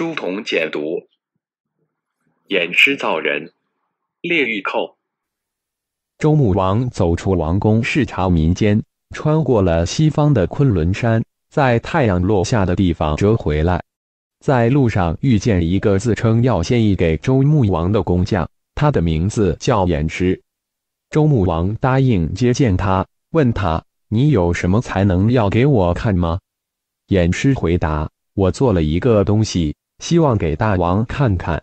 书童简读，偃师造人，炼玉寇。周穆王走出王宫视察民间，穿过了西方的昆仑山，在太阳落下的地方折回来。在路上遇见一个自称要献艺给周穆王的工匠，他的名字叫偃师。周穆王答应接见他，问他：“你有什么才能要给我看吗？”偃师回答：“我做了一个东西。”希望给大王看看。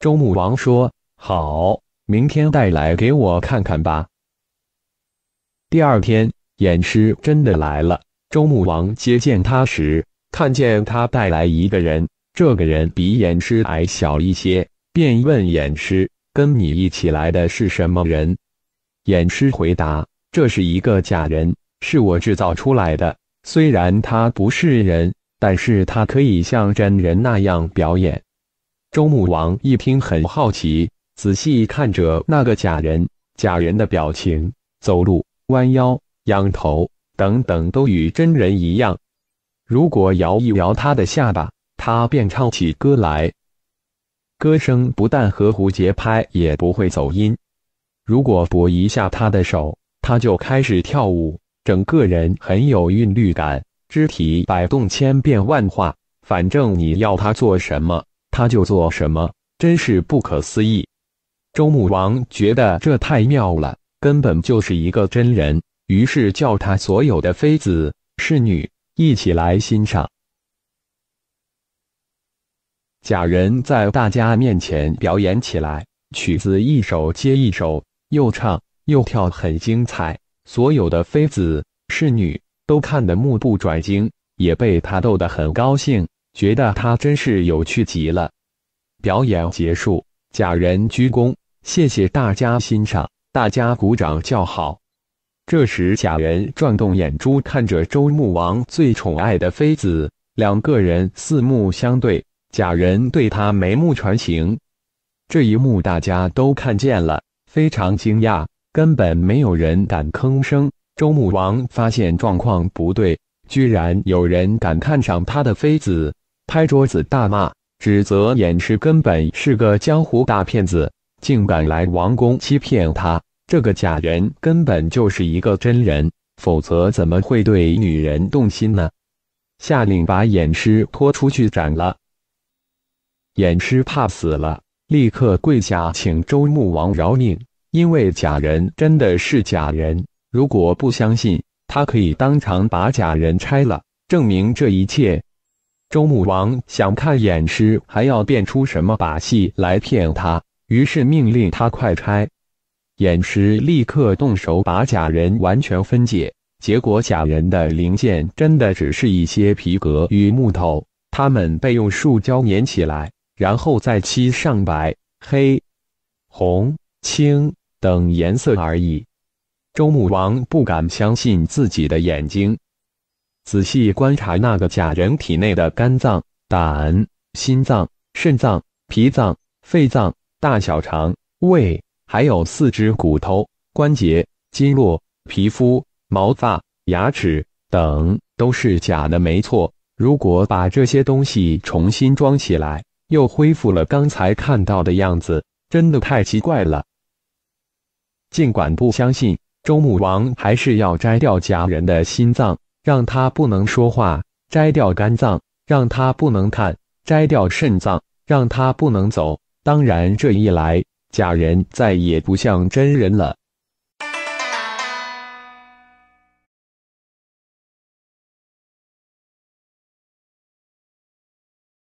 周穆王说：“好，明天带来给我看看吧。”第二天，偃师真的来了。周穆王接见他时，看见他带来一个人，这个人比偃师矮小一些，便问偃师：“跟你一起来的是什么人？”偃师回答：“这是一个假人，是我制造出来的。虽然他不是人。”但是他可以像真人那样表演。周穆王一听很好奇，仔细看着那个假人，假人的表情、走路、弯腰、仰头等等都与真人一样。如果摇一摇他的下巴，他便唱起歌来，歌声不但合乎节拍，也不会走音。如果拨一下他的手，他就开始跳舞，整个人很有韵律感。肢体摆动千变万化，反正你要他做什么，他就做什么，真是不可思议。周穆王觉得这太妙了，根本就是一个真人，于是叫他所有的妃子、侍女一起来欣赏。假人在大家面前表演起来，曲子一首接一首，又唱又跳，很精彩。所有的妃子、侍女。都看得目不转睛，也被他逗得很高兴，觉得他真是有趣极了。表演结束，假人鞠躬，谢谢大家欣赏，大家鼓掌叫好。这时，假人转动眼珠，看着周穆王最宠爱的妃子，两个人四目相对，假人对他眉目传情。这一幕大家都看见了，非常惊讶，根本没有人敢吭声。周穆王发现状况不对，居然有人敢看上他的妃子，拍桌子大骂，指责偃师根本是个江湖大骗子，竟敢来王宫欺骗他。这个假人根本就是一个真人，否则怎么会对女人动心呢？下令把偃师拖出去斩了。偃师怕死了，立刻跪下请周穆王饶命，因为假人真的是假人。如果不相信他，可以当场把假人拆了，证明这一切。周穆王想看偃师还要变出什么把戏来骗他，于是命令他快拆。偃师立刻动手把假人完全分解，结果假人的零件真的只是一些皮革与木头，它们被用树胶粘起来，然后再漆上白、黑、红、青等颜色而已。周穆王不敢相信自己的眼睛，仔细观察那个假人体内的肝脏、胆、心脏、肾脏、脾脏、肺脏、大小肠、胃，还有四肢、骨头、关节、经络、皮肤、毛发、牙齿等，都是假的，没错。如果把这些东西重新装起来，又恢复了刚才看到的样子，真的太奇怪了。尽管不相信。周穆王还是要摘掉假人的心脏，让他不能说话；摘掉肝脏，让他不能看；摘掉肾脏，让他不能走。当然，这一来，假人再也不像真人了。